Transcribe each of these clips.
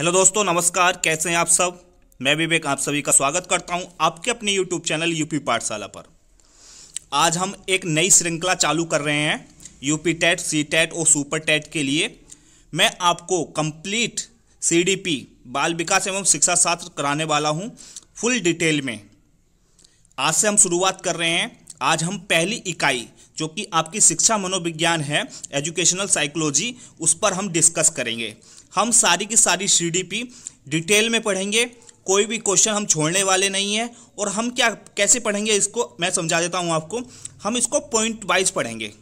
hello दोस्तों नमस्कार कैसे हैं आप सब मैं विवेक आप सभी का स्वागत करता हूं आपके अपने यूट्यूब चैनल यूपी पाठशाला पर आज हम एक नई श्रृंखला चालू कर रहे हैं यूपी टेट सी टेट और सुपर टेट के लिए मैं आपको कंप्लीट सीडीपी बाल विकास एवं शिक्षा शास्त्र कराने वाला हूं फुल डिटेल में आज से हम शुरुआत कर रहे हैं आज हम पहली इकाई जो कि आपकी शिक्षा मनोविज्ञान है एजुकेशनल साइकोलॉजी उस पर हम डिस्कस करेंगे हम सारी की सारी सी डिटेल में पढ़ेंगे कोई भी क्वेश्चन हम छोड़ने वाले नहीं हैं और हम क्या कैसे पढ़ेंगे इसको मैं समझा देता हूँ आपको हम इसको पॉइंट वाइज पढ़ेंगे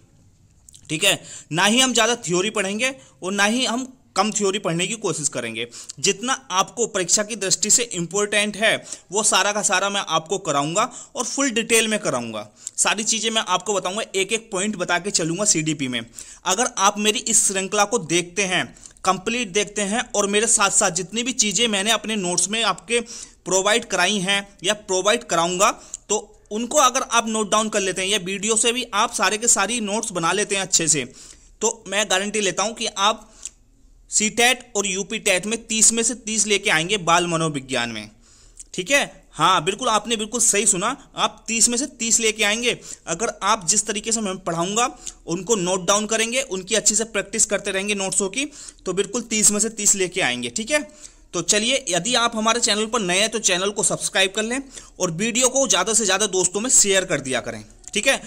ठीक है ना ही हम ज़्यादा थ्योरी पढ़ेंगे और ना ही हम कम थ्योरी पढ़ने की कोशिश करेंगे जितना आपको परीक्षा की दृष्टि से इम्पोर्टेंट है वो सारा का सारा मैं आपको कराऊंगा और फुल डिटेल में कराऊंगा सारी चीज़ें मैं आपको बताऊंगा एक एक पॉइंट बता के चलूंगा सी में अगर आप मेरी इस श्रृंखला को देखते हैं कंप्लीट देखते हैं और मेरे साथ साथ जितनी भी चीज़ें मैंने अपने नोट्स में आपके प्रोवाइड कराई हैं या प्रोवाइड कराऊंगा तो उनको अगर आप नोट डाउन कर लेते हैं या वीडियो से भी आप सारे के सारी नोट्स बना लेते हैं अच्छे से तो मैं गारंटी लेता हूँ कि आप सी टैट e और यूपी टैट e में तीस में से तीस लेके आएंगे बाल मनोविज्ञान में ठीक है हाँ बिल्कुल आपने बिल्कुल सही सुना आप तीस में से तीस लेके आएंगे अगर आप जिस तरीके से मैं पढ़ाऊँगा उनको नोट डाउन करेंगे उनकी अच्छी से प्रैक्टिस करते रहेंगे नोट्सों की तो बिल्कुल तीस में से तीस लेके आएंगे ठीक है तो चलिए यदि आप हमारे चैनल पर नए हैं तो चैनल को सब्सक्राइब कर लें और वीडियो को ज़्यादा से ज़्यादा दोस्तों में शेयर कर दिया करें ठीक है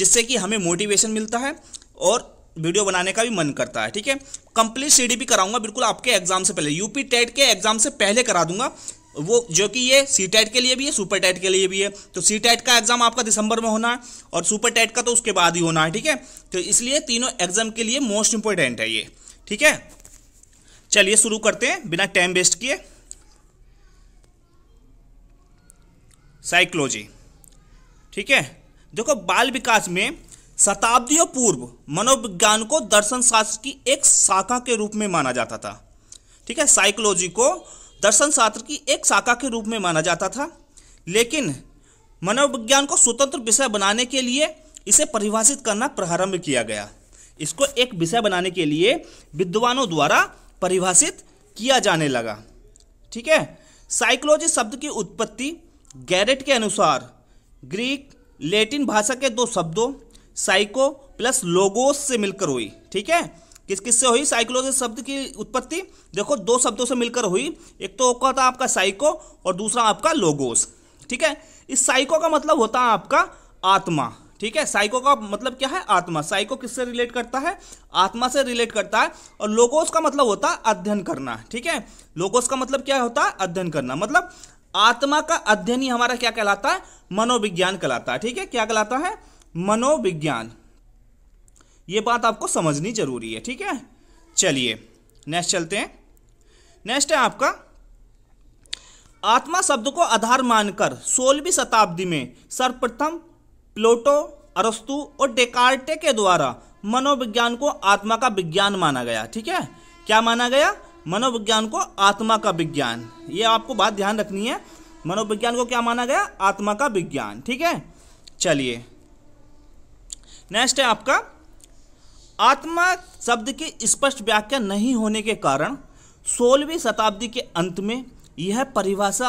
जिससे कि हमें मोटिवेशन मिलता है और वीडियो बनाने का भी मन करता है ठीक है कंप्लीट सीडी भी कराऊंगा बिल्कुल आपके एग्जाम से पहले यूपी टेट के एग्जाम से पहले करा दूंगा वो जो कि ये सी टाइट के लिए भी है सुपर टाइट के लिए भी है तो सी टाइट का एग्जाम आपका दिसंबर में होना है और सुपर टाइट का तो उसके बाद ही होना है ठीक है तो इसलिए तीनों एग्जाम के लिए मोस्ट इंपॉर्टेंट है ये ठीक है चलिए शुरू करते हैं बिना टाइम वेस्ट किए साइकोलॉजी ठीक है देखो बाल विकास में शताब्दियों पूर्व मनोविज्ञान को दर्शन शास्त्र की एक शाखा के रूप में माना जाता था ठीक है साइकोलॉजी को दर्शन शास्त्र की एक शाखा के रूप में माना जाता था लेकिन मनोविज्ञान को स्वतंत्र विषय बनाने के लिए इसे परिभाषित करना प्रारंभ किया गया इसको एक विषय बनाने के लिए विद्वानों द्वारा परिभाषित किया जाने लगा ठीक है साइकोलॉजी शब्द की उत्पत्ति गैरेट के अनुसार ग्रीक लेटिन भाषा के दो शब्दों साइको प्लस लोगोस से मिलकर हुई ठीक है किस किस से हुई साइकोलॉजिस्ट शब्द की उत्पत्ति देखो दो शब्दों से मिलकर हुई एक तो होता आपका साइको और दूसरा आपका लोगोस ठीक है इस साइको का मतलब होता है आपका आत्मा ठीक है साइको का मतलब क्या है आत्मा साइको किससे रिलेट करता है आत्मा से रिलेट करता है और लोगोस का मतलब होता है अध्ययन करना ठीक है लोगोस का मतलब क्या होता है अध्ययन करना मतलब आत्मा का अध्ययन ही हमारा क्या कहलाता है मनोविज्ञान कहलाता है ठीक है क्या कहलाता है मनोविज्ञान ये बात आपको समझनी जरूरी है ठीक है चलिए नेक्स्ट चलते हैं नेक्स्ट है आपका आत्मा शब्द को आधार मानकर सोलहवीं शताब्दी में सर्वप्रथम प्लोटो अरस्तु और डेकार्टे के द्वारा मनोविज्ञान को आत्मा का विज्ञान माना गया ठीक है क्या माना गया मनोविज्ञान को आत्मा का विज्ञान ये आपको बात ध्यान रखनी है मनोविज्ञान को क्या माना गया आत्मा का विज्ञान ठीक है चलिए नेक्स्ट है आपका आत्मा शब्द की स्पष्ट व्याख्या नहीं होने के कारण सोलहवीं शताब्दी के अंत में यह परिभाषा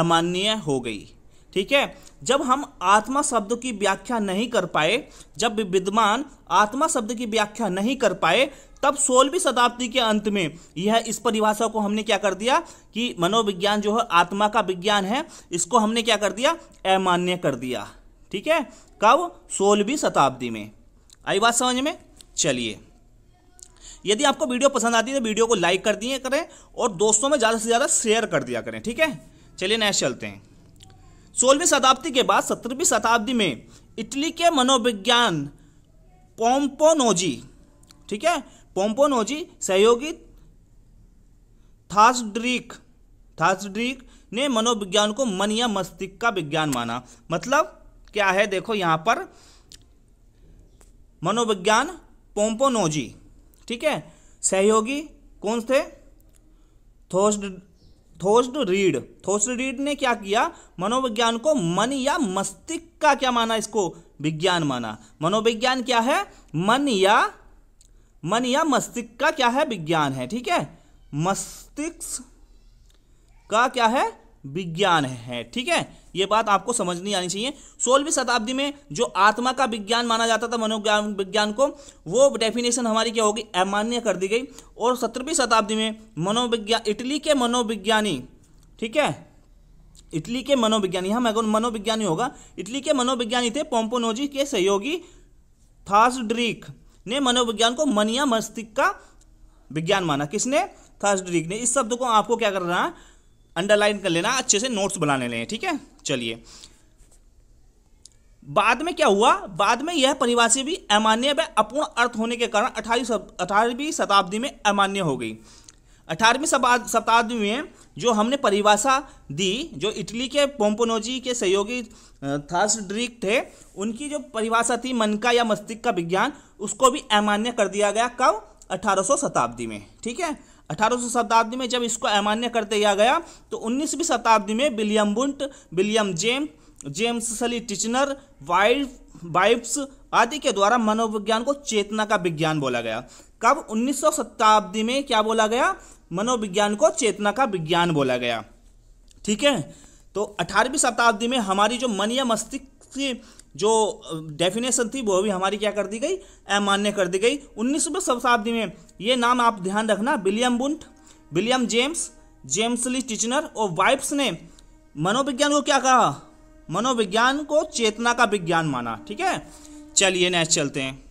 अमान्य हो गई ठीक है जब हम आत्मा शब्द की व्याख्या नहीं कर पाए जब विद्वान आत्मा शब्द की व्याख्या नहीं कर पाए तब सोलहवीं शताब्दी के अंत में यह इस परिभाषा को हमने क्या कर दिया कि मनोविज्ञान जो है आत्मा का विज्ञान है इसको हमने क्या कर दिया अमान्य कर दिया ठीक है कब सोलहवीं शताब्दी में आई बात समझ में चलिए यदि आपको वीडियो पसंद आती है तो वीडियो को लाइक कर दिए करें और दोस्तों में ज़्यादा से ज़्यादा शेयर कर दिया करें ठीक है चलिए नेक्स्ट चलते हैं सोलहवीं शताब्दी के बाद सत्रहवीं शताब्दी में इटली के मनोविज्ञान पोम्पोनोजी ठीक है पोम्पोनोजी सहयोगी थास्ड्रिक थास्ड्रिक ने मनोविज्ञान को मन या मस्तिष्क का विज्ञान माना मतलब क्या है देखो यहाँ पर मनोविज्ञान पोम्पोनोजी ठीक है सहयोगी कौन थे थोस्ड थोस्ड रीड थोस्ड रीड ने क्या किया मनोविज्ञान को मन या मस्तिष्क का क्या माना इसको विज्ञान माना मनोविज्ञान क्या है मन या मन या मस्तिष्क का क्या है विज्ञान है ठीक है मस्तिष्क का क्या है विज्ञान है ठीक है यह बात आपको समझनी आनी चाहिए सोलहवीं शताब्दी में जो आत्मा का विज्ञान माना जाता था मनोज्ञान विज्ञान को वो डेफिनेशन हमारी क्या होगी अमान्य कर दी गई और सत्रहवीं शताब्दी में मनोविज्ञान इटली के मनोविज्ञानी ठीक है इटली के मनोविज्ञानी हम हाँ, मनोविज्ञानी होगा इटली के मनोविज्ञानी थे पोम्पोनोजी के सहयोगी थासड्रिक ने मनोविज्ञान को मनिया मस्तिष्क का विज्ञान माना किसने थर्सड्रिक ने इस शब्द को आपको क्या करना है अंडरलाइन कर लेना अच्छे से नोट्स बनाने लें ठीक है चलिए बाद में क्या हुआ बाद में यह परिभाषा भी अमान्य व अपूर्ण अर्थ होने के कारण अठारहवीं अठारहवीं शताब्दी में अमान्य हो गई अठारहवीं शताब्दी में जो हमने परिभाषा दी जो इटली के पोम्पोनोजी के सहयोगी थर्सड्रिक थे उनकी जो परिभाषा थी मन का या मस्तिष्क का विज्ञान उसको भी अमान्य कर दिया गया कब अठारह शताब्दी में ठीक है अठारह शताब्दी में जब इसको अमान्य कर दिया गया तो उन्नीसवीं शताब्दी में विलियम बुंट विलियम जेम जेम्स सली टिचनर वाइल्ड वाइब्स आदि के द्वारा मनोविज्ञान को चेतना का विज्ञान बोला गया कब उन्नीस शताब्दी में क्या बोला गया मनोविज्ञान को चेतना का विज्ञान बोला गया ठीक है तो अठारहवीं शताब्दी में हमारी जो मन या मस्तिष्क जो डेफिनेशन थी वो भी हमारी क्या कर दी गई अमान्य कर दी गई उन्नीसवें शताब्दी में ये नाम आप ध्यान रखना William Wundt William James James Sully Titchener और वाइब्स ने मनोविज्ञान को क्या कहा मनोविज्ञान को चेतना का विज्ञान माना ठीक है चलिए नेक्स्ट चलते हैं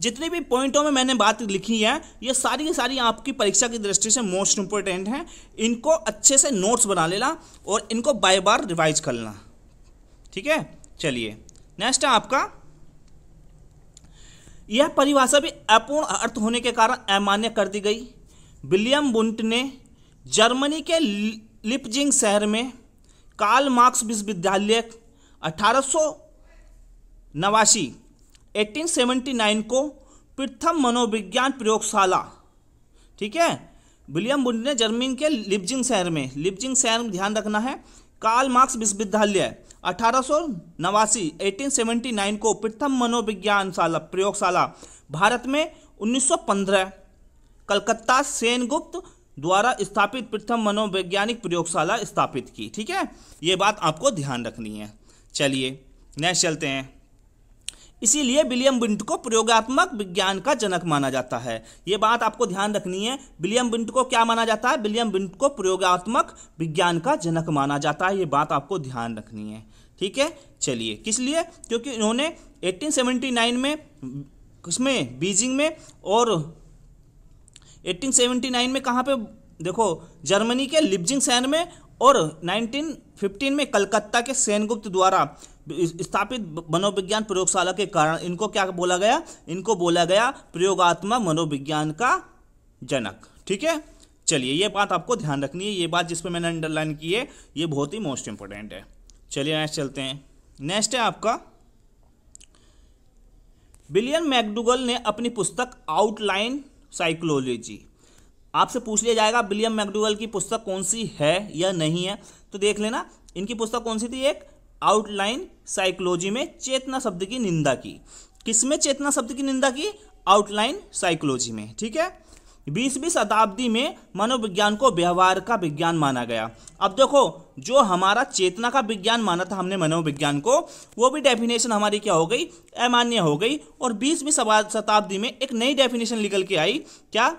जितने भी पॉइंटों में मैंने बात लिखी है ये सारी की सारी आपकी परीक्षा की दृष्टि से मोस्ट इंपॉर्टेंट हैं इनको अच्छे से नोट्स बना लेना और इनको बाय बार रिवाइज कर लेना ठीक है चलिए नेक्स्ट है आपका यह परिभाषा भी अपूर्ण अर्थ होने के कारण अमान्य कर दी गई विलियम बुंट ने जर्मनी के लिपजिंग शहर में कार्ल मार्क्स विश्वविद्यालय अठारह नवासी को प्रथम मनोविज्ञान प्रयोगशाला ठीक है विलियम बुंट ने जर्मनी के लिपजिंग शहर में लिपजिंग शहर में ध्यान रखना है कार्ल मार्क्स विश्वविद्यालय अठारह को प्रथम मनोविज्ञानशाला प्रयोगशाला भारत में 1915 कलकत्ता सेनगुप्त द्वारा स्थापित प्रथम मनोवैज्ञानिक प्रयोगशाला स्थापित की ठीक है ये बात आपको ध्यान रखनी है चलिए नेक्स्ट चलते हैं इसीलिए विलियम बिंट को प्रयोगात्मक विज्ञान का जनक माना जाता है ये बात आपको ध्यान रखनी है विलियम बिंट को क्या माना जाता है विलियम बिंट को प्रयोगात्मक विज्ञान का जनक माना जाता है ये बात आपको ध्यान रखनी है ठीक है चलिए किस लिए क्योंकि इन्होंने 1879 में उसमें बीजिंग में और 1879 में कहाँ पे देखो जर्मनी के लिब्जिंग शहर में और 1915 में कलकत्ता के सेनगुप्त द्वारा स्थापित मनोविज्ञान प्रयोगशाला के कारण इनको क्या बोला गया इनको बोला गया प्रयोगात्मक मनोविज्ञान का जनक ठीक है चलिए ये बात आपको ध्यान रखनी है ये बात जिस पर मैंने अंडरलाइन की है ये बहुत ही मोस्ट इंपॉर्टेंट है चलिए नेक्स्ट चलते हैं नेक्स्ट है आपका विलियम मैकडुगल ने अपनी पुस्तक आउटलाइन साइकोलॉजी आपसे पूछ लिया जाएगा विलियम मैकडुगल की पुस्तक कौन सी है या नहीं है तो देख लेना इनकी पुस्तक कौन सी थी एक आउटलाइन साइकोलॉजी में चेतना शब्द की निंदा की किसमें चेतना शब्द की निंदा की आउटलाइन साइकोलॉजी में ठीक है बीसवीं शताब्दी में मनोविज्ञान को व्यवहार का विज्ञान माना गया अब देखो जो हमारा चेतना का विज्ञान माना था हमने मनोविज्ञान को वो भी डेफिनेशन हमारी क्या हो गई अमान्य हो गई और बीसवीं शताब्दी में एक नई डेफिनेशन निकल के आई क्या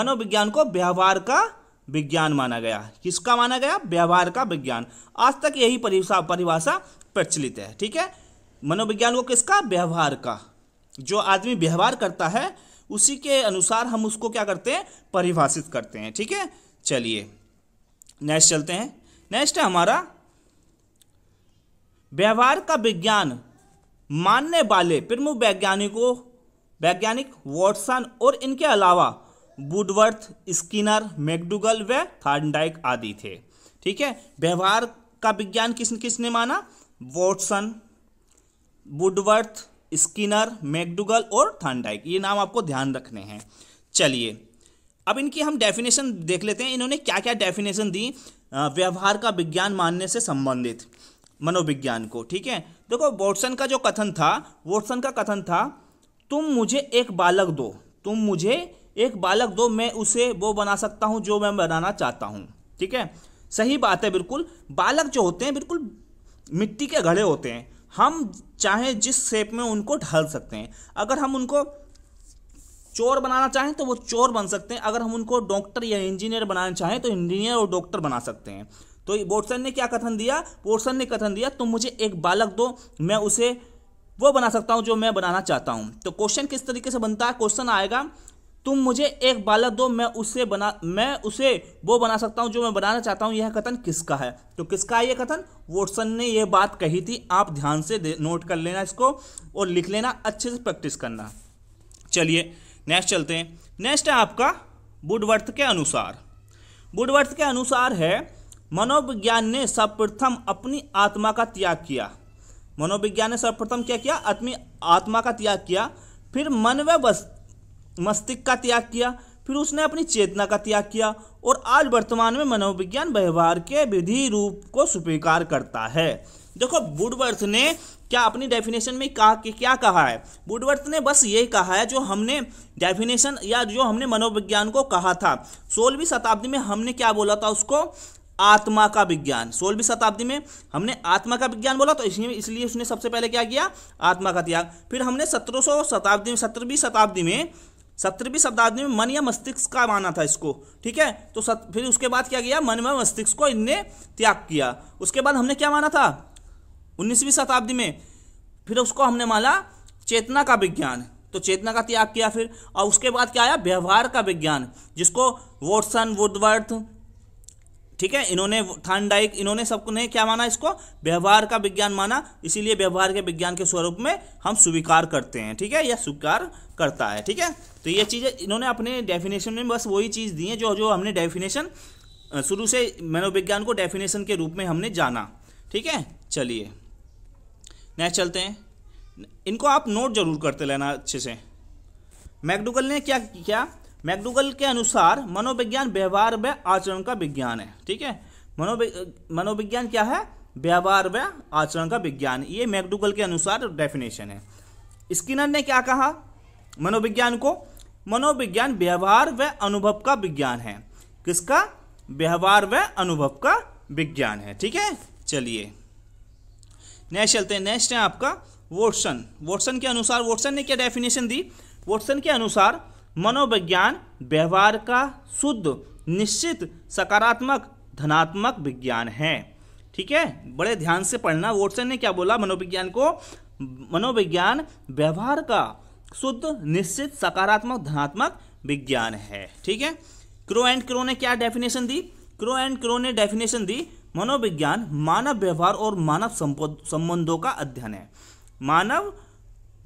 मनोविज्ञान को व्यवहार का विज्ञान माना गया किसका माना गया व्यवहार का विज्ञान आज तक यही परिभाषा प्रचलित है ठीक है मनोविज्ञान को किसका व्यवहार का जो आदमी व्यवहार करता है उसी के अनुसार हम उसको क्या करते हैं परिभाषित करते हैं ठीक है चलिए नेक्स्ट चलते हैं नेक्स्ट है हमारा व्यवहार का विज्ञान मानने वाले प्रमुख वैज्ञानिकों वैज्ञानिक वॉटसन और इनके अलावा वुडवर्थ स्किनर मैकडुगल व फार्नडाइक आदि थे ठीक है व्यवहार का विज्ञान किसने किसने माना वॉटसन वुडवर्थ स्किनर मैकडुगल और थानडाइक ये नाम आपको ध्यान रखने हैं चलिए अब इनकी हम डेफिनेशन देख लेते हैं इन्होंने क्या क्या डेफिनेशन दी व्यवहार का विज्ञान मानने से संबंधित मनोविज्ञान को ठीक है देखो वॉटसन का जो कथन था वॉटसन का कथन था तुम मुझे एक बालक दो तुम मुझे एक बालक दो मैं उसे वो बना सकता हूँ जो मैं बनाना चाहता हूँ ठीक है सही बात है बिल्कुल बालक जो होते हैं बिल्कुल मिट्टी के घड़े होते हैं हम चाहे जिस शेप में उनको ढाल सकते हैं अगर हम उनको चोर बनाना चाहें तो वो चोर बन सकते हैं अगर हम उनको डॉक्टर या इंजीनियर बनाना चाहें तो इंजीनियर और डॉक्टर बना सकते हैं तो बोटसन ने क्या कथन दिया बोटसन ने कथन दिया तुम मुझे एक बालक दो मैं उसे वो बना सकता हूँ जो मैं बनाना चाहता हूँ तो क्वेश्चन किस तरीके से बनता है क्वेश्चन आएगा तुम मुझे एक बालक दो मैं उसे बना मैं उसे वो बना सकता हूँ जो मैं बनाना चाहता हूँ यह कथन किसका है तो किसका है यह कथन वोटसन ने यह बात कही थी आप ध्यान से नोट कर लेना इसको और लिख लेना अच्छे से प्रैक्टिस करना चलिए नेक्स्ट चलते हैं नेक्स्ट है आपका बुडवर्थ के अनुसार बुडवर्थ के अनुसार है मनोविज्ञान ने सर्वप्रथम अपनी आत्मा का त्याग किया मनोविज्ञान ने सर्वप्रथम क्या किया अपनी आत्मा का त्याग किया फिर मन व वस्तु मस्तिष्क का त्याग किया फिर उसने अपनी चेतना का त्याग किया और आज वर्तमान में मनोविज्ञान व्यवहार के विधि रूप को स्वीकार करता है देखो बुडवर्थ ने क्या अपनी डेफिनेशन में कहा कि क्या कहा है बुडवर्थ ने बस यही कहा है जो हमने डेफिनेशन या जो हमने मनोविज्ञान को कहा था सोलहवीं शताब्दी में हमने क्या बोला था उसको आत्मा का विज्ञान सोलहवीं शताब्दी में हमने आत्मा का विज्ञान बोला तो इसलिए इसलिए उसने सबसे पहले क्या किया आत्मा का त्याग फिर हमने सत्रह शताब्दी में सत्रहवीं शताब्दी में सत्रहवीं शब्दादी में मन या मस्तिष्क का माना था इसको ठीक है तो सत, फिर उसके बाद क्या किया मन व मस्तिष्क को इनने त्याग किया उसके बाद हमने क्या माना था उन्नीसवीं शताब्दी में फिर उसको हमने माना चेतना का विज्ञान तो चेतना का त्याग किया फिर और उसके बाद क्या आया व्यवहार का विज्ञान जिसको वोटसन वुडवर्थ ठीक है इन्होंने थानडाइक इन्होंने सबको ने क्या माना इसको व्यवहार का विज्ञान माना इसीलिए व्यवहार के विज्ञान के स्वरूप में हम स्वीकार करते हैं ठीक है या स्वीकार करता है ठीक है तो ये चीज़ें इन्होंने अपने डेफिनेशन में बस वही चीज़ दी है जो जो हमने डेफिनेशन शुरू से मनोविज्ञान को डेफिनेशन के रूप में हमने जाना ठीक है चलिए नेक्स्ट चलते हैं इनको आप नोट जरूर करते रहना अच्छे से मैकडुगल ने क्या किया मैकडूगल के अनुसार मनोविज्ञान व्यवहार व आचरण का विज्ञान है ठीक है मनोविज्ञान क्या है व्यवहार व आचरण का विज्ञान ये मैकडूगल के अनुसार डेफिनेशन है स्किनर ने क्या कहा मनोविज्ञान को मनोविज्ञान व्यवहार व अनुभव का विज्ञान है किसका व्यवहार व अनुभव का विज्ञान है ठीक है चलिए नेक्स्ट चलते हैं नेक्स्ट है आपका वोटसन वोटसन के अनुसार वोटसन ने क्या डेफिनेशन दी वोटसन के अनुसार मनोविज्ञान व्यवहार का शुद्ध निश्चित सकारात्मक धनात्मक विज्ञान है ठीक है बड़े ध्यान से पढ़ना वोटसन ने क्या बोला मनोविज्ञान को मनोविज्ञान व्यवहार का शुद्ध निश्चित सकारात्मक धनात्मक विज्ञान है ठीक है क्रो एंड क्रो ने क्या डेफिनेशन दी क्रो एंड क्रो ने डेफिनेशन दी मनोविज्ञान मानव व्यवहार और मानव संबंधों का अध्ययन है मानव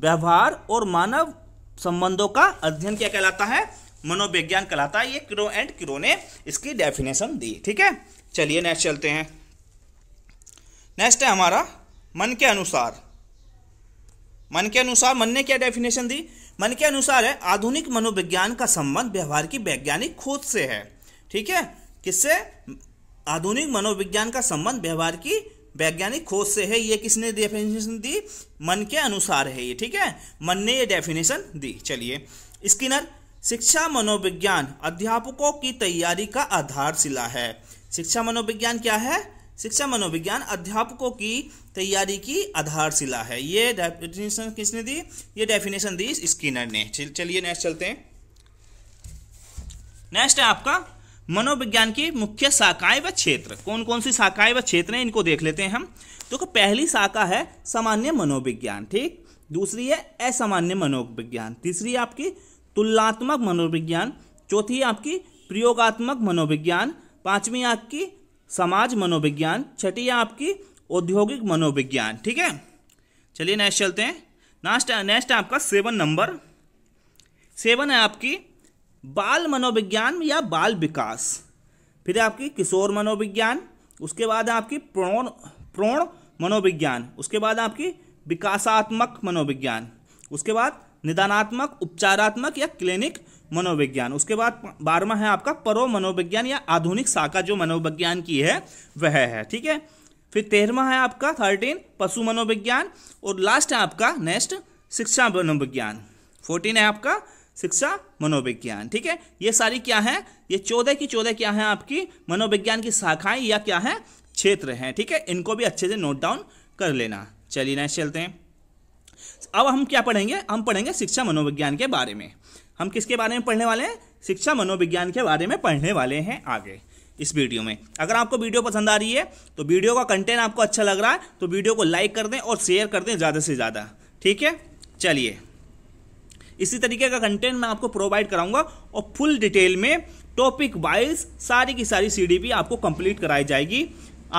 व्यवहार और मानव संबंधों का अध्ययन क्या कहलाता है मनोविज्ञान कहलाता है ये क्रो एंड क्रो ने इसकी डेफिनेशन दी ठीक है चलिए नेक्स्ट चलते हैं नेक्स्ट है हमारा मन के अनुसार मन के अनुसार मन ने क्या डेफिनेशन दी मन के अनुसार है आधुनिक मनोविज्ञान का संबंध व्यवहार की वैज्ञानिक खोज से है ठीक है किससे आधुनिक मनोविज्ञान का संबंध व्यवहार की वैज्ञानिक खोज से है ये किसने डेफिनेशन दी मन के अनुसार है ये ठीक है मन ने ये डेफिनेशन दी चलिए स्किनर शिक्षा मनोविज्ञान अध्यापकों की तैयारी का आधारशिला है शिक्षा मनोविज्ञान क्या है शिक्षा मनोविज्ञान अध्यापकों की तैयारी की आधारशिला है ये डेफिनेशन किसने दी ये डेफिनेशन दी स्किनर ने चलिए नेक्स्ट चलते हैं नेक्स्ट है आपका मनोविज्ञान की मुख्य शाखाएं व क्षेत्र कौन कौन सी शाखाएं व क्षेत्र हैं इनको देख लेते हैं हम देखो तो पहली शाखा है सामान्य मनोविज्ञान ठीक दूसरी है असामान्य मनोविज्ञान तीसरी आपकी तुलनात्मक मनोविज्ञान चौथी आपकी प्रयोगात्मक मनोविज्ञान पांचवी आपकी समाज मनोविज्ञान छठी आपकी औद्योगिक मनोविज्ञान ठीक है चलिए नेक्स्ट चलते हैं नेक्स्ट नेक्स्ट आपका सेवन नंबर सेवन है आपकी बाल मनोविज्ञान या बाल विकास फिर आपकी किशोर मनोविज्ञान उसके बाद आपकी प्रौण प्रौण मनोविज्ञान उसके बाद आपकी विकासात्मक मनोविज्ञान उसके बाद निदानात्मक उपचारात्मक या क्लिनिक मनोविज्ञान उसके बाद बारहवा है आपका परो मनोविज्ञान या आधुनिक शाखा जो मनोविज्ञान की है वह है ठीक है फिर तेरहवा है आपका थर्टीन पशु मनोविज्ञान और लास्ट है आपका नेक्स्ट शिक्षा मनोविज्ञान फोर्टीन है आपका शिक्षा मनोविज्ञान ठीक है ये सारी क्या है ये चौदह की चौदह क्या है आपकी मनोविज्ञान की शाखाएं या क्या है क्षेत्र हैं ठीक है इनको भी अच्छे से नोट डाउन कर लेना चलिए ना चलते हैं अब हम क्या पढ़ेंगे हम पढ़ेंगे शिक्षा मनोविज्ञान के बारे में हम किसके बारे में पढ़ने वाले हैं शिक्षा मनोविज्ञान के बारे में पढ़ने वाले हैं आगे इस वीडियो में अगर आपको वीडियो पसंद आ रही है तो वीडियो का कंटेंट आपको अच्छा लग रहा है तो वीडियो को लाइक कर दें और शेयर कर दें ज़्यादा से ज़्यादा ठीक है चलिए इसी तरीके का कंटेंट मैं आपको प्रोवाइड कराऊंगा और फुल डिटेल में टॉपिक वाइज सारी की सारी सीडीपी आपको कंप्लीट कराई जाएगी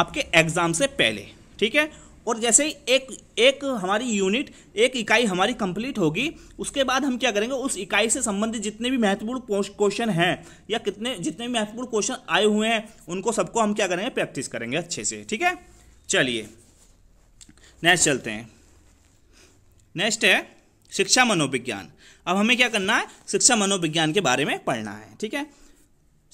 आपके एग्जाम से पहले ठीक है और जैसे ही एक एक हमारी यूनिट एक इकाई हमारी कंप्लीट होगी उसके बाद हम क्या करेंगे उस इकाई से संबंधित जितने भी महत्वपूर्ण क्वेश्चन हैं या कितने जितने भी महत्वपूर्ण क्वेश्चन आए हुए हैं उनको सबको हम क्या करेंगे प्रैक्टिस करेंगे अच्छे से ठीक है चलिए नेक्स्ट चलते हैं नेक्स्ट है शिक्षा मनोविज्ञान अब हमें क्या करना है शिक्षा मनोविज्ञान के बारे में पढ़ना है ठीक है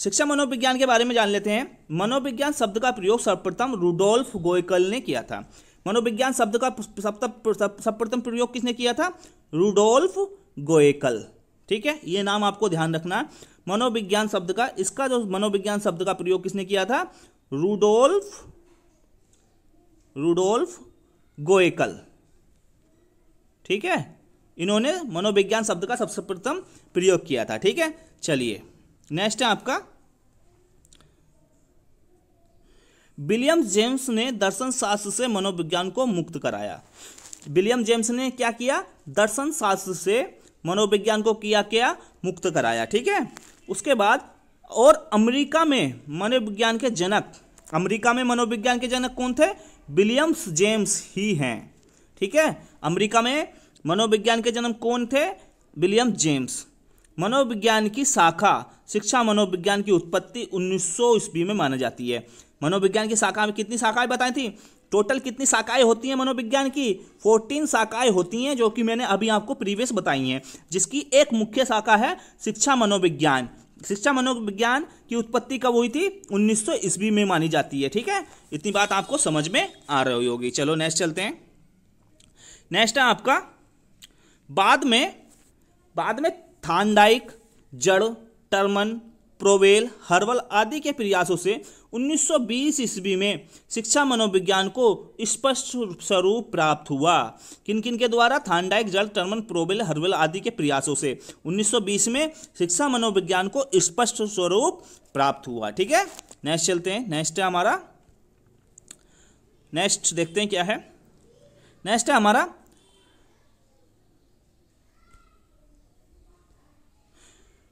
शिक्षा मनोविज्ञान के बारे में जान लेते हैं मनोविज्ञान शब्द का प्रयोग सर्वप्रथम रूडोल्फ गोयकल ने किया था मनोविज्ञान शब्द का सर्वप्रथम प्रयोग किसने किया था रूडोल्फ गोयकल ठीक है ये नाम आपको ध्यान रखना है मनोविज्ञान शब्द का इसका जो मनोविज्ञान शब्द का प्रयोग किसने किया था रूडोल्फ रूडोल्फ गोयकल ठीक है इन्होंने मनोविज्ञान शब्द का सबसे प्रथम प्रयोग किया था ठीक है चलिए नेक्स्ट है आपका विलियम जेम्स ने दर्शन शास्त्र से मनोविज्ञान को मुक्त कराया विलियम जेम्स ने क्या किया दर्शन शास्त्र से मनोविज्ञान को किया क्या मुक्त कराया ठीक है उसके बाद और अमेरिका में मनोविज्ञान के जनक अमेरिका में मनोविज्ञान के जनक कौन थे विलियम्स जेम्स ही हैं ठीक है अमेरिका में मनोविज्ञान के जन्म कौन थे विलियम जेम्स मनोविज्ञान की शाखा शिक्षा मनोविज्ञान की उत्पत्ति 1900 ईस्वी में माना जाती है मनोविज्ञान की शाखा में कितनी शाखाएं बताई थी टोटल कितनी शाखाएं होती हैं मनोविज्ञान की 14 शाखाएं होती हैं जो कि मैंने अभी आपको प्रीवियस बताई हैं जिसकी एक मुख्य शाखा है शिक्षा मनोविज्ञान शिक्षा मनोविज्ञान की उत्पत्ति कब हुई थी 1900 ईस्वी में मानी जाती है ठीक है इतनी बात आपको समझ में आ रही होगी चलो नेक्स्ट चलते हैं नेक्स्ट है आपका बाद में बाद में थानडाइक जड़ टर्मन प्रोवेल हर्बल आदि के प्रयासों से 1920 ईस्वी में शिक्षा मनोविज्ञान को स्पष्ट स्वरूप प्राप्त हुआ किन किन के द्वारा थानडाइक जल टर्मन प्रोबेल हर्बल आदि के प्रयासों से 1920 में शिक्षा मनोविज्ञान को स्पष्ट स्वरूप प्राप्त हुआ ठीक है नेक्स्ट चलते हैं नेक्स्ट है हमारा नेक्स्ट देखते हैं क्या है नेक्स्ट है हमारा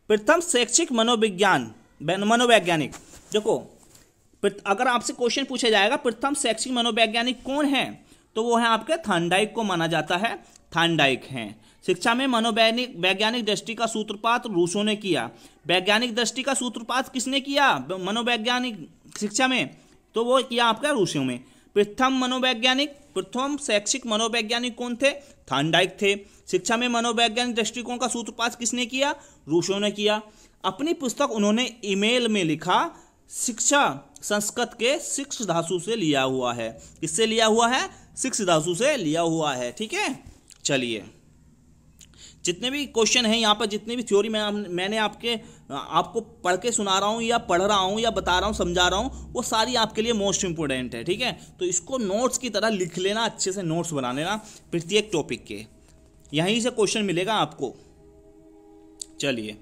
प्रथम शैक्षिक मनोविज्ञान मनोवैज्ञानिक देखो अगर आपसे क्वेश्चन पूछा जाएगा प्रथम शैक्षिक मनोवैज्ञानिक कौन है तो वो है आपके थांडाइक को माना जाता है थांडाइक हैं शिक्षा में मनोवैज्ञानिक वैज्ञानिक दृष्टि का सूत्रपात रूसों ने किया वैज्ञानिक दृष्टि का सूत्रपात किसने किया मनोवैज्ञानिक शिक्षा में तो वो किया आपका रूसों में प्रथम मनोवैज्ञानिक प्रथम शैक्षिक मनोवैज्ञानिक कौन थे थांडाइक थे शिक्षा में मनोवैज्ञानिक दृष्टिकोण का सूत्रपात किसने किया रूसो ने किया अपनी पुस्तक उन्होंने ईमेल में लिखा शिक्षा संस्कृत के शिक्ष धासु से लिया हुआ है किससे लिया हुआ है शिक्ष धासु से लिया हुआ है ठीक है चलिए जितने भी क्वेश्चन हैं यहाँ पर जितनी भी थ्योरी मैं मैंने आपके आपको पढ़ के सुना रहा हूँ या पढ़ रहा हूँ या बता रहा हूँ समझा रहा हूँ वो सारी आपके लिए मोस्ट इंपॉर्टेंट है ठीक है तो इसको नोट्स की तरह लिख लेना अच्छे से नोट्स बना लेना प्रत्येक टॉपिक के यहीं से क्वेश्चन मिलेगा आपको चलिए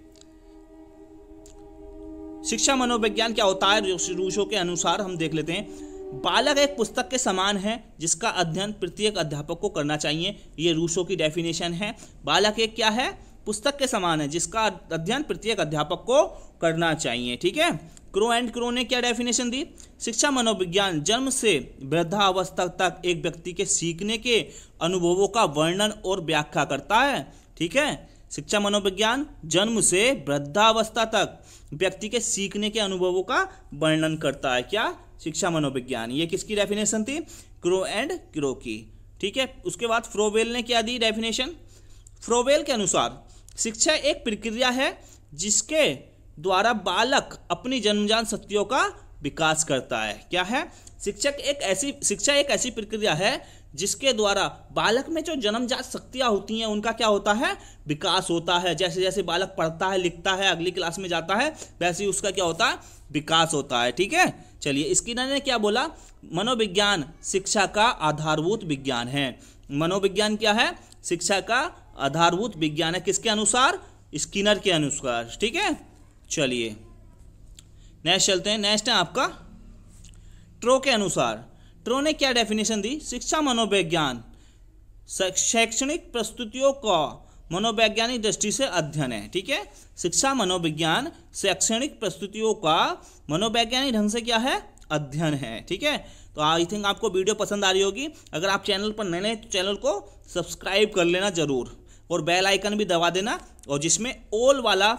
शिक्षा मनोविज्ञान क्या होता है रूसों के अनुसार हम देख लेते हैं बालक एक पुस्तक के समान है जिसका अध्ययन प्रत्येक अध्यापक को करना चाहिए ये रूसों की डेफिनेशन है बालक एक क्या है पुस्तक के समान है जिसका अध्ययन प्रत्येक अध्यापक को करना चाहिए ठीक है क्रो एंड क्रो ने क्या डेफिनेशन दी शिक्षा मनोविज्ञान जन्म से वृद्धावस्था तक एक व्यक्ति के सीखने के अनुभवों का वर्णन और व्याख्या करता है ठीक है शिक्षा मनोविज्ञान जन्म से वृद्धावस्था तक व्यक्ति के सीखने के अनुभवों का वर्णन करता है क्या शिक्षा मनोविज्ञान ये किसकी डेफिनेशन थी क्रो एंड क्रो की ठीक है उसके बाद फ्रोवेल ने क्या दी डेफिनेशन फ्रोवेल के अनुसार शिक्षा एक प्रक्रिया है जिसके द्वारा बालक अपनी जन्मजात शक्तियों का विकास करता है क्या है शिक्षक एक ऐसी शिक्षा एक ऐसी प्रक्रिया है जिसके द्वारा बालक में जो जन्मजात शक्तियाँ होती हैं उनका क्या होता है विकास होता है जैसे जैसे बालक पढ़ता है लिखता है अगली क्लास में जाता है वैसे ही उसका क्या होता है विकास होता है ठीक है चलिए इसकी ने क्या बोला मनोविज्ञान शिक्षा का आधारभूत विज्ञान है मनोविज्ञान क्या है शिक्षा का आधारभूत विज्ञान है किसके अनुसार स्किनर के अनुसार ठीक है चलिए नेक्स्ट चलते हैं नेक्स्ट है आपका ट्रो के अनुसार ट्रो ने क्या डेफिनेशन दी शिक्षा मनोविज्ञान शैक्षणिक प्रस्तुतियों का मनोवैज्ञानिक दृष्टि से अध्ययन है ठीक है शिक्षा मनोविज्ञान शैक्षणिक प्रस्तुतियों का मनोवैज्ञानिक ढंग से क्या है अध्ययन है ठीक है तो आई थिंक आपको वीडियो पसंद आ रही होगी अगर आप चैनल पर नए नए तो चैनल को सब्सक्राइब कर लेना जरूर और बेल आइकन भी दबा देना और जिसमें ओल वाला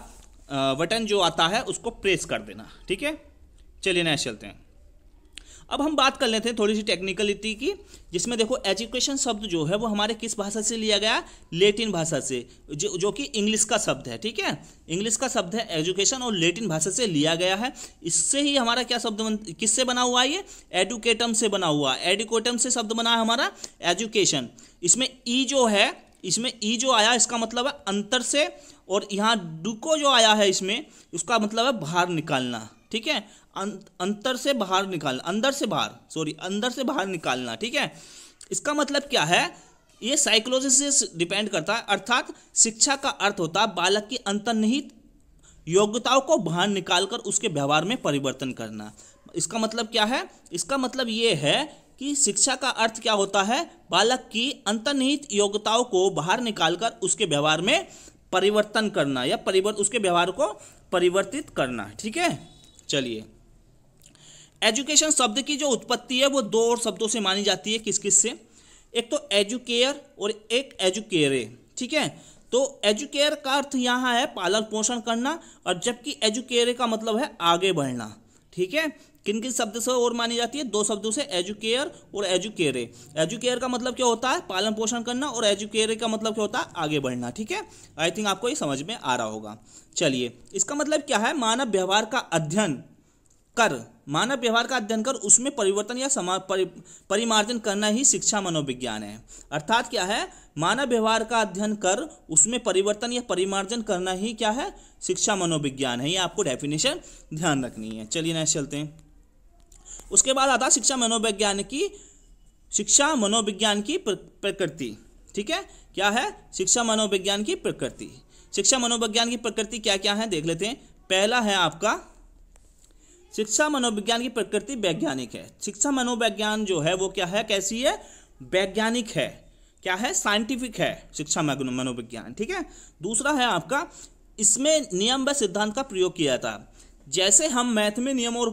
बटन जो आता है उसको प्रेस कर देना ठीक है चलिए नेक्स्ट चलते हैं अब हम बात कर लेते हैं थोड़ी सी टेक्निकलिटी की जिसमें देखो एजुकेशन शब्द जो है वो हमारे किस भाषा से लिया गया लेटिन भाषा से जो जो कि इंग्लिश का शब्द है ठीक है इंग्लिश का शब्द है एजुकेशन और लेटिन भाषा से लिया गया है इससे ही हमारा क्या शब्द बन किससे बना हुआ है ये एडुकेटम से बना हुआ एडुकेटम से शब्द बना है हमारा एजुकेशन इसमें ई e जो है इसमें ई e जो आया इसका मतलब है अंतर से और यहाँ डुको जो आया है इसमें उसका मतलब है बाहर निकालना ठीक है अं-, अंतर से बाहर निकालना अंदर से बाहर सॉरी अंदर से बाहर निकालना ठीक है इसका मतलब क्या है ये साइकोलॉजी से डिपेंड करता है अर्थात शिक्षा का अर्थ होता है बालक की अंतर्निहित योग्यताओं को बाहर निकालकर उसके व्यवहार में परिवर्तन करना इसका मतलब क्या है इसका मतलब ये है कि शिक्षा का अर्थ क्या होता है बालक की अंतर्निहित योग्यताओं को बाहर निकालकर उसके व्यवहार में परिवर्तन करना या परिवर्तन उसके व्यवहार को परिवर्तित करना ठीक है चलिए एजुकेशन शब्द की जो उत्पत्ति है वो दो और शब्दों से मानी जाती है किस किस से एक तो एजुकेयर और एक एजुकेयरे ठीक है तो एजुकेयर का अर्थ यहाँ है पालन पोषण करना और जबकि एजुकेयरे का मतलब है आगे बढ़ना ठीक है किन किन शब्द से और मानी जाती है दो शब्दों से एजुकेयर और एजुकेरे एजुकेयर का मतलब क्या होता है पालन पोषण करना और एजुकेरे का मतलब क्या होता है आगे बढ़ना ठीक है आई थिंक आपको ये समझ में आ रहा होगा चलिए इसका मतलब क्या है मानव व्यवहार का अध्ययन कर मानव व्यवहार का अध्ययन कर उसमें परिवर्तन या समा परि, परिमार्जन करना ही शिक्षा मनोविज्ञान है अर्थात क्या है मानव व्यवहार का अध्ययन कर उसमें परिवर्तन या परिमार्जन करना ही क्या है शिक्षा मनोविज्ञान है ये आपको डेफिनेशन ध्यान रखनी है चलिए नेक्स्ट चलते हैं उसके बाद आता शिक्षा मनोविज्ञान की शिक्षा मनोविज्ञान की प्रकृति ठीक है क्या है शिक्षा मनोविज्ञान की प्रकृति शिक्षा मनोविज्ञान की प्रकृति क्या क्या है देख लेते हैं पहला है आपका शिक्षा मनोविज्ञान की प्रकृति वैज्ञानिक है शिक्षा मनोविज्ञान जो है वो क्या है कैसी है वैज्ञानिक है क्या है साइंटिफिक है शिक्षा मनोविज्ञान ठीक है दूसरा है आपका इसमें नियम व सिद्धांत का प्रयोग किया है जैसे हम मैथ में नियम और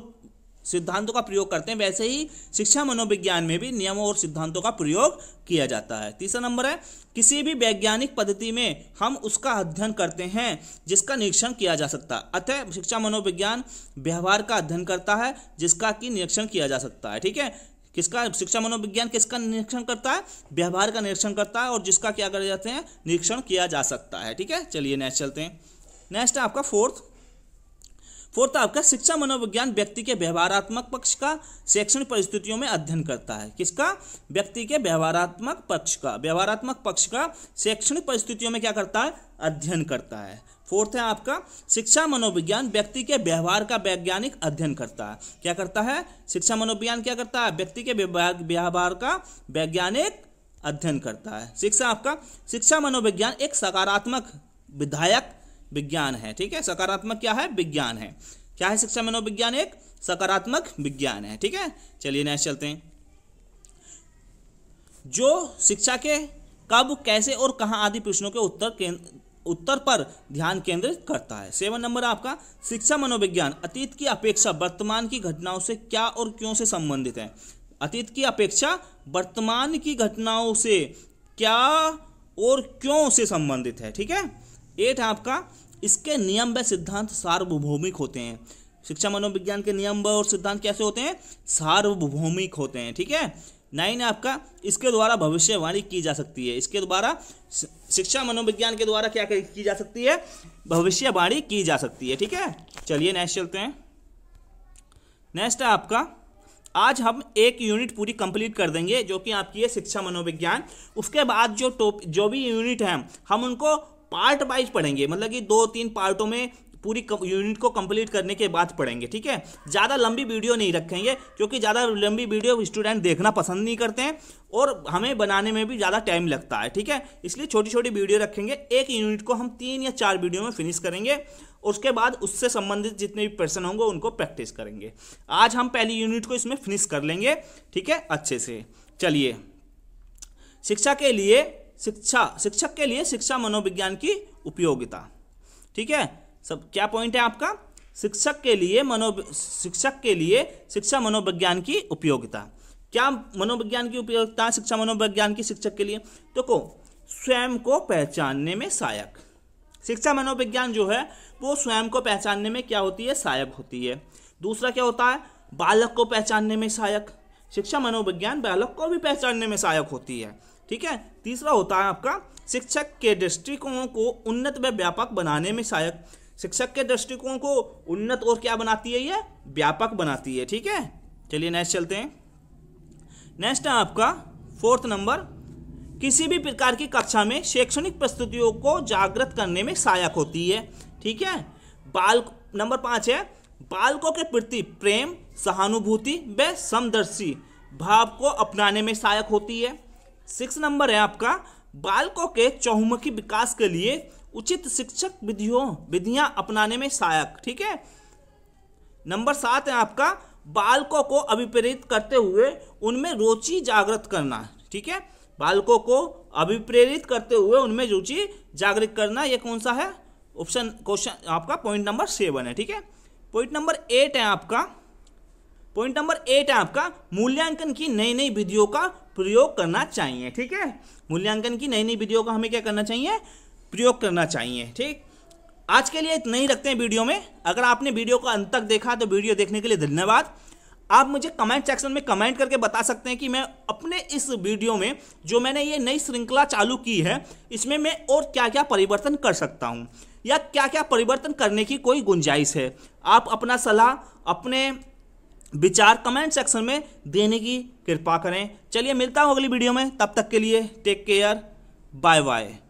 सिद्धांतों का प्रयोग करते हैं वैसे ही शिक्षा मनोविज्ञान में भी नियमों और सिद्धांतों का प्रयोग किया जाता है तीसरा नंबर है किसी भी वैज्ञानिक पद्धति में हम उसका अध्ययन करते हैं जिसका निरीक्षण किया जा सकता है अतः शिक्षा मनोविज्ञान व्यवहार का अध्ययन करता है जिसका कि निरीक्षण किया जा सकता है ठीक है किसका शिक्षा मनोविज्ञान किसका निरीक्षण करता है व्यवहार का निरीक्षण करता है और जिसका क्या कर जाते हैं निरीक्षण किया जा सकता है ठीक है चलिए नेक्स्ट चलते हैं नेक्स्ट है आपका फोर्थ फोर्थ आपका शिक्षा मनोविज्ञान व्यक्ति के व्यवहारात्मक पक्ष का शैक्षणिक परिस्थितियों में अध्ययन करता है किसका व्यक्ति के व्यवहारात्मक पक्ष का व्यवहारात्मक पक्ष का शैक्षणिक परिस्थितियों में क्या करता है अध्ययन करता है फोर्थ है आपका शिक्षा मनोविज्ञान व्यक्ति के व्यवहार का वैज्ञानिक अध्ययन करता है क्या करता है शिक्षा मनोविज्ञान क्या करता है व्यक्ति के व्यवहार का वैज्ञानिक अध्ययन करता है शिक्षा आपका शिक्षा मनोविज्ञान एक सकारात्मक विधायक विज्ञान है ठीक है सकारात्मक क्या है विज्ञान है क्या है शिक्षा मनोविज्ञान एक सकारात्मक विज्ञान है ठीक है चलिए नेक्स्ट चलते हैं जो शिक्षा के कब कैसे और कहां आदि प्रश्नों के उत्तर उत्तर पर ध्यान केंद्रित करता है सेवन नंबर आपका शिक्षा मनोविज्ञान अतीत की अपेक्षा वर्तमान की घटनाओं से क्या और क्यों से संबंधित है अतीत की अपेक्षा वर्तमान की घटनाओं से क्या और क्यों से संबंधित है ठीक है एट था आपका इसके नियम व सिद्धांत सार्वभौमिक होते हैं शिक्षा मनोविज्ञान के नियम और सिद्धांत कैसे होते हैं सार्वभौमिक होते हैं ठीक है नाइन आपका इसके द्वारा भविष्यवाणी की जा सकती है इसके द्वारा शिक्षा मनोविज्ञान के द्वारा क्या की जा सकती है भविष्यवाणी की जा सकती है ठीक है चलिए नेक्स्ट चलते हैं नेक्स्ट है आपका आज हम एक यूनिट पूरी कंप्लीट कर देंगे जो कि आपकी है शिक्षा मनोविज्ञान उसके बाद जो टॉप जो भी यूनिट हैं हम उनको पार्ट वाइज पढ़ेंगे मतलब कि दो तीन पार्टों में पूरी यूनिट को कंप्लीट करने के बाद पढ़ेंगे ठीक है ज़्यादा लंबी वीडियो नहीं रखेंगे क्योंकि ज़्यादा लंबी वीडियो स्टूडेंट देखना पसंद नहीं करते हैं और हमें बनाने में भी ज़्यादा टाइम लगता है ठीक है इसलिए छोटी छोटी वीडियो रखेंगे एक यूनिट को हम तीन या चार वीडियो में फिनिश करेंगे उसके बाद उससे संबंधित जितने भी पर्सन होंगे उनको प्रैक्टिस करेंगे आज हम पहली यूनिट को इसमें फिनिश कर लेंगे ठीक है अच्छे से चलिए शिक्षा के लिए शिक्षा शिक्षक के लिए शिक्षा मनोविज्ञान की उपयोगिता ठीक है सब क्या पॉइंट है आपका शिक्षक के लिए मनो शिक्षक के लिए शिक्षा मनोविज्ञान की उपयोगिता क्या मनोविज्ञान की उपयोगिता शिक्षा मनोविज्ञान की शिक्षक के लिए तो को स्वयं को पहचानने में सहायक शिक्षा मनोविज्ञान जो है वो स्वयं को पहचानने में क्या होती है सहायक होती है दूसरा क्या होता है बालक को पहचानने में सहायक शिक्षा मनोविज्ञान बालक को भी पहचानने में सहायक होती है ठीक है तीसरा होता है आपका शिक्षक के दृष्टिकोण को उन्नत व व्यापक बनाने में सहायक शिक्षक के दृष्टिकोण को उन्नत और क्या बनाती है ये व्यापक बनाती है ठीक है चलिए नेक्स्ट चलते हैं नेक्स्ट है आपका फोर्थ नंबर किसी भी प्रकार की कक्षा में शैक्षणिक प्रस्तुतियों को जागृत करने में सहायक होती है ठीक है बाल नंबर पाँच है बालकों के प्रति प्रेम सहानुभूति व समदर्शी भाव को अपनाने में सहायक होती है सिक्स नंबर है आपका बालकों के चौहमुखी विकास के लिए उचित शिक्षक विधियों विधियां अपनाने में सहायक ठीक है नंबर सात है आपका बालकों को अभिप्रेरित करते हुए उनमें रुचि जागृत करना ठीक है बालकों को अभिप्रेरित करते हुए उनमें रुचि जागृत करना ये कौन सा है ऑप्शन क्वेश्चन आपका पॉइंट नंबर सेवन है ठीक है पॉइंट नंबर एट है आपका पॉइंट नंबर एट है आपका मूल्यांकन की नई नई विधियों का प्रयोग करना चाहिए ठीक है मूल्यांकन की नई नई वीडियो का हमें क्या करना चाहिए प्रयोग करना चाहिए ठीक आज के लिए इतना ही रखते हैं वीडियो में अगर आपने वीडियो को अंत तक देखा तो वीडियो देखने के लिए धन्यवाद आप मुझे कमेंट सेक्शन में कमेंट करके बता सकते हैं कि मैं अपने इस वीडियो में जो मैंने ये नई श्रृंखला चालू की है इसमें मैं और क्या क्या परिवर्तन कर सकता हूँ या क्या क्या परिवर्तन करने की कोई गुंजाइश है आप अपना सलाह अपने विचार कमेंट सेक्शन में देने की कृपा करें चलिए मिलता हूँ अगली वीडियो में तब तक के लिए टेक केयर बाय बाय